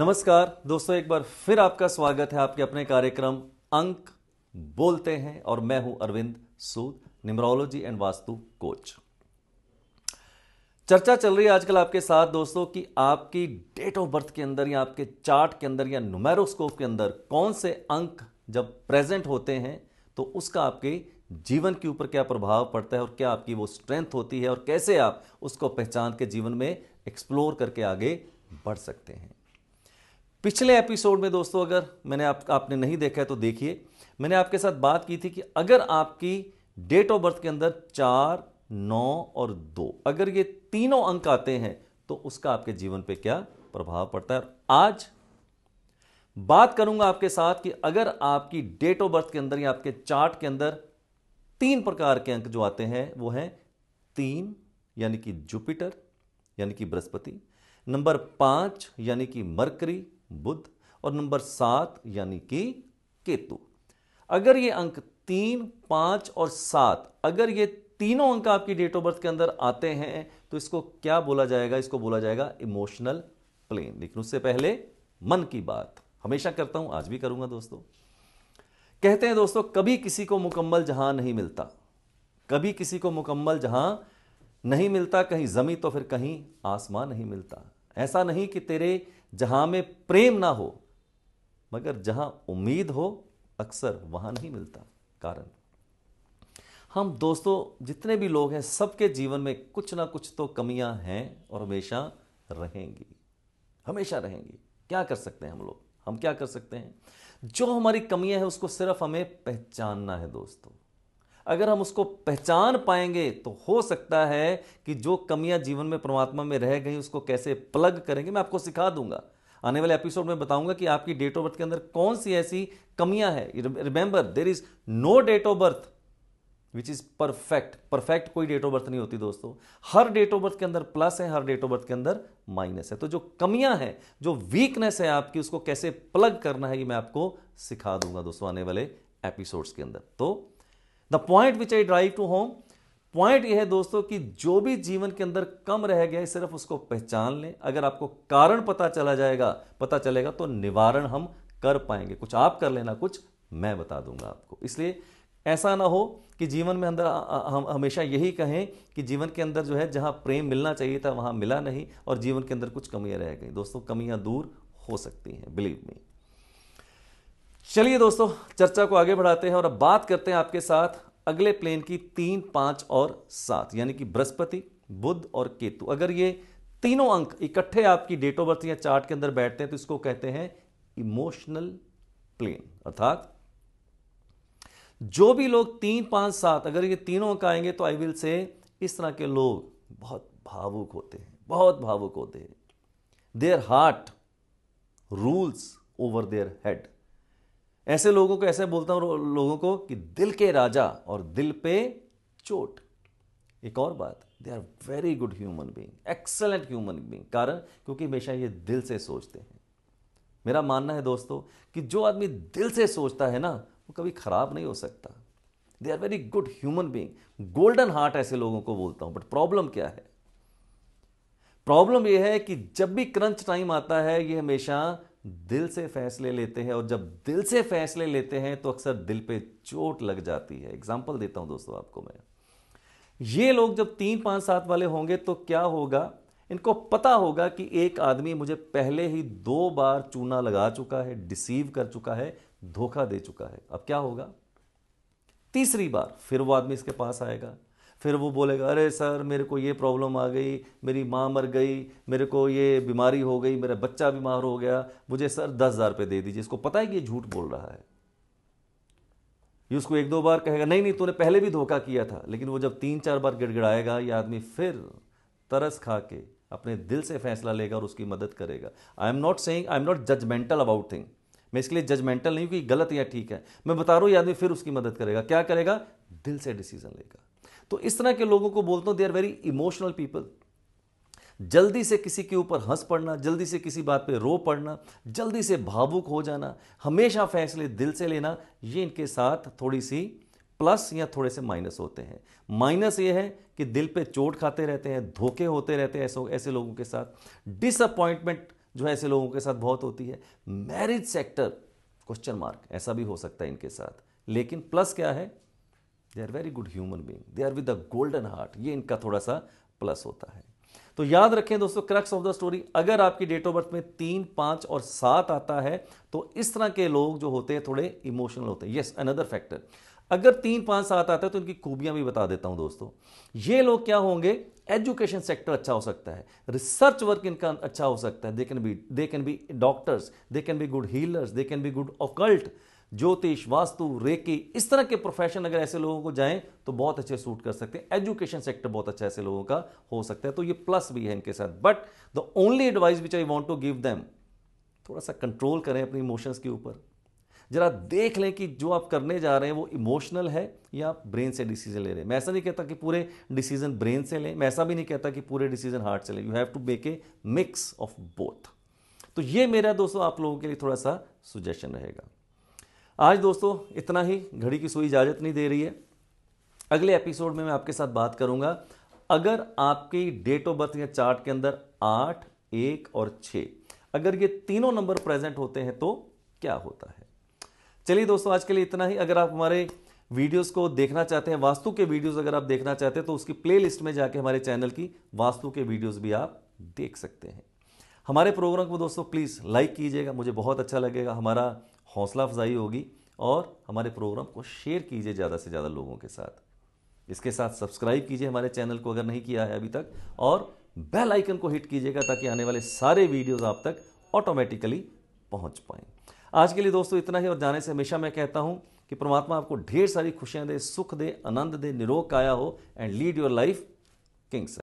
नमस्कार दोस्तों एक बार फिर आपका स्वागत है आपके अपने कार्यक्रम अंक बोलते हैं और मैं हूं Arvind Sood numerology and vastu coach चर्चा चल रही है आजकल आपके साथ दोस्तों कि आपकी डेट ऑफ बर्थ के अंदर या आपके चार्ट के अंदर या नुमेरोस्कोप के अंदर कौन से अंक जब प्रेजेंट होते हैं तो उसका आपके जीवन के ऊपर क्या प्रभाव पड़ता है और क्या आपकी वो स्ट्रेंथ होती है और कैसे आप उसको पहचान के जीवन में एक्सप्लोर करके आगे बढ़ सकते हैं पिछले एपिसोड में दोस्तों अगर मैंने आप आपने नहीं देखा है तो देखिए मैंने आपके साथ बात की थी कि अगर आपकी डेट ऑफ बर्थ के अंदर चार नौ और दो अगर ये तीनों अंक आते हैं तो उसका आपके जीवन पे क्या प्रभाव पड़ता है आज बात करूंगा आपके साथ कि अगर आपकी डेट ऑफ बर्थ के अंदर या आपके चार्ट के अंदर तीन प्रकार के अंक जो आते हैं वो हैं तीन यानी कि जुपिटर यानी कि बृहस्पति नंबर पांच यानी कि मरकरी बुद्ध और नंबर सात यानी कि केतु अगर ये अंक तीन पांच और सात अगर ये तीनों अंक आपकी डेट ऑफ बर्थ के अंदर आते हैं तो इसको क्या बोला जाएगा इसको बोला जाएगा इमोशनल प्लेन लेकिन उससे पहले मन की बात हमेशा करता हूं आज भी करूंगा दोस्तों कहते हैं दोस्तों कभी किसी को मुकम्मल जहां नहीं मिलता कभी किसी को मुकम्मल जहां नहीं मिलता कहीं जमी तो फिर कहीं आसमान नहीं मिलता ऐसा नहीं कि तेरे जहां में प्रेम ना हो मगर जहां उम्मीद हो अक्सर वहां नहीं मिलता कारण हम दोस्तों जितने भी लोग हैं सबके जीवन में कुछ ना कुछ तो कमियां हैं और हमेशा रहेंगी हमेशा रहेंगी क्या कर सकते हैं हम लोग हम क्या कर सकते हैं जो हमारी कमियां हैं उसको सिर्फ हमें पहचानना है दोस्तों अगर हम उसको पहचान पाएंगे तो हो सकता है कि जो कमियां जीवन में परमात्मा में रह गई उसको कैसे प्लग करेंगे मैं आपको सिखा दूंगा आने वाले एपिसोड में बताऊंगा कि आपकी डेट ऑफ बर्थ के अंदर कौन सी ऐसी कमियां है remember there is no date of birth which is perfect perfect कोई डेट ऑफ बर्थ नहीं होती दोस्तों हर डेट ऑफ बर्थ के अंदर प्लस है हर डेट ऑफ बर्थ के अंदर माइनस है तो जो कमियां हैं जो वीकनेस है आपकी उसको कैसे प्लग करना है ये मैं आपको सिखा दूंगा दोस्तों आने वाले एपिसोड्स के अंदर तो the point which I drive to home point यह है दोस्तों कि जो भी जीवन के अंदर कम रह गया है सिर्फ उसको पहचान लें अगर आपको कारण पता चला जाएगा पता चलेगा तो निवारण हम कर पाएंगे कुछ आप कर लेना कुछ मैं बता दूंगा आपको इसलिए ऐसा ना हो कि जीवन में अंदर हम हमेशा यही कहें कि जीवन के अंदर जो है जहाँ प्रेम मिलना चाहिए था वहां मिला नहीं और जीवन के अंदर कुछ कमियाँ रह गई दोस्तों कमियां दूर हो सकती हैं बिलीव मी चलिए दोस्तों चर्चा को आगे बढ़ाते हैं और अब बात करते हैं आपके साथ अगले प्लेन की तीन पांच और सात यानी कि बृहस्पति बुद्ध और केतु अगर ये तीनों अंक इकट्ठे आपकी डेट ऑफ बर्थ या चार्ट के अंदर बैठते हैं तो इसको कहते हैं इमोशनल प्लेन अर्थात जो भी लोग तीन पांच सात अगर ये तीनों अंक आएंगे तो आई विल से इस तरह के लोग बहुत भावुक होते हैं बहुत भावुक होते हैं their heart rules over their head ऐसे लोगों को ऐसे बोलता हूँ लोगों को कि दिल के राजा और दिल पे चोट एक और बात they are very good human being excellent human being कारण क्योंकि हमेशा ये दिल से सोचते हैं मेरा मानना है दोस्तों कि जो आदमी दिल से सोचता है ना वो कभी खराब नहीं हो सकता they are very good human being golden heart ऐसे लोगों को बोलता हूं बट प्रॉब्लम क्या है प्रॉब्लम यह है कि जब भी क्रंच टाइम आता है ये हमेशा दिल से फैसले लेते हैं और जब दिल से फैसले लेते हैं तो अक्सर दिल पे चोट लग जाती है एग्जाम्पल देता हूं दोस्तों आपको मैं ये लोग जब तीन पांच सात वाले होंगे तो क्या होगा इनको पता होगा कि एक आदमी मुझे पहले ही दो बार चूना लगा चुका है डिसीव कर चुका है धोखा दे चुका है अब क्या होगा तीसरी बार फिर वो आदमी इसके पास आएगा फिर वो बोलेगा अरे सर मेरे को ये प्रॉब्लम आ गई मेरी माँ मर गई मेरे को ये बीमारी हो गई मेरा बच्चा बीमार हो गया मुझे सर दस हज़ार रुपये दे दीजिए इसको पता है कि ये झूठ बोल रहा है ये उसको एक दो बार कहेगा नहीं नहीं तूने पहले भी धोखा किया था लेकिन वो जब तीन चार बार गिड़गिड़ाएगा ये आदमी फिर तरस खा के अपने दिल से फैसला लेगा और उसकी मदद करेगा I am not saying I am not judgemental about thing मैं इसके लिए जजमेंटल नहीं हूँ कि गलत या ठीक है मैं बता रहा हूँ ये आदमी फिर उसकी मदद करेगा क्या करेगा दिल से डिसीजन लेगा तो इस तरह के लोगों को बोलता हूँ they are very emotional people जल्दी से किसी के ऊपर हंस पड़ना जल्दी से किसी बात पे रो पड़ना जल्दी से भावुक हो जाना हमेशा फैसले दिल से लेना ये इनके साथ थोड़ी सी प्लस या थोड़े से माइनस होते हैं माइनस ये है कि दिल पे चोट खाते रहते हैं धोखे होते रहते हैं ऐसे ऐसे लोगों के साथ डिसअपॉइंटमेंट जो है ऐसे लोगों के साथ बहुत होती है मैरिज सेक्टर क्वेश्चन मार्क ऐसा भी हो सकता है इनके साथ लेकिन प्लस क्या है they are very good human being they are with a golden heart ये इनका थोड़ा सा प्लस होता है तो याद रखें दोस्तों क्रक्स ऑफ द स्टोरी अगर आपकी डेट ऑफ बर्थ में तीन पांच और सात आता है तो इस तरह के लोग जो होते हैं थोड़े इमोशनल होते हैं येस अनदर फैक्टर अगर तीन पांच सात आता है तो इनकी खूबियां भी बता देता हूं दोस्तों ये लोग क्या होंगे एजुकेशन सेक्टर अच्छा हो सकता है रिसर्च वर्क इनका अच्छा हो सकता है they can be they can be doctors they can be good healers they can be good occult ज्योतिष वास्तु रेकी इस तरह के प्रोफेशन अगर ऐसे लोगों को जाएं तो बहुत अच्छे सूट कर सकते हैं एजुकेशन सेक्टर बहुत अच्छा ऐसे लोगों का हो सकता है तो ये प्लस भी है इनके साथ but the only advice which I want to give them थोड़ा सा कंट्रोल करें अपने इमोशंस के ऊपर जरा देख लें कि जो आप करने जा रहे हैं वो इमोशनल है या आप ब्रेन से डिसीजन ले रहे हैं मैं ऐसा नहीं कहता कि पूरे डिसीजन ब्रेन से लें मैं ऐसा भी नहीं कहता कि पूरे डिसीजन हार्ट से लें you have to make a mix of both तो ये मेरा दोस्तों आप लोगों के लिए थोड़ा सा सुजेशन रहेगा आज दोस्तों इतना ही घड़ी की सुई इजाज़त नहीं दे रही है अगले एपिसोड में मैं आपके साथ बात करूंगा अगर आपकी डेट ऑफ बर्थ या चार्ट के अंदर आठ एक और छः अगर ये तीनों नंबर प्रेजेंट होते हैं तो क्या होता है चलिए दोस्तों आज के लिए इतना ही अगर आप हमारे वीडियोस को देखना चाहते हैं वास्तु के वीडियोस अगर आप देखना चाहते हैं तो उसकी प्लेलिस्ट में जाके हमारे चैनल की वास्तु के वीडियोस भी आप देख सकते हैं हमारे प्रोग्राम को दोस्तों प्लीज़ लाइक कीजिएगा मुझे बहुत अच्छा लगेगा हमारा हौसला अफजाई होगी और हमारे प्रोग्राम को शेयर कीजिए ज़्यादा से ज़्यादा लोगों के साथ इसके साथ सब्सक्राइब कीजिए हमारे चैनल को अगर नहीं किया है अभी तक और बेल आइकन को हिट कीजिएगा ताकि आने वाले सारे वीडियोस आप तक ऑटोमेटिकली पहुंच पाए आज के लिए दोस्तों इतना ही और जाने से हमेशा मैं कहता हूं कि परमात्मा आपको ढेर सारी खुशियां दे सुख दे आनंद दे निरोग काया हो and lead your life Kings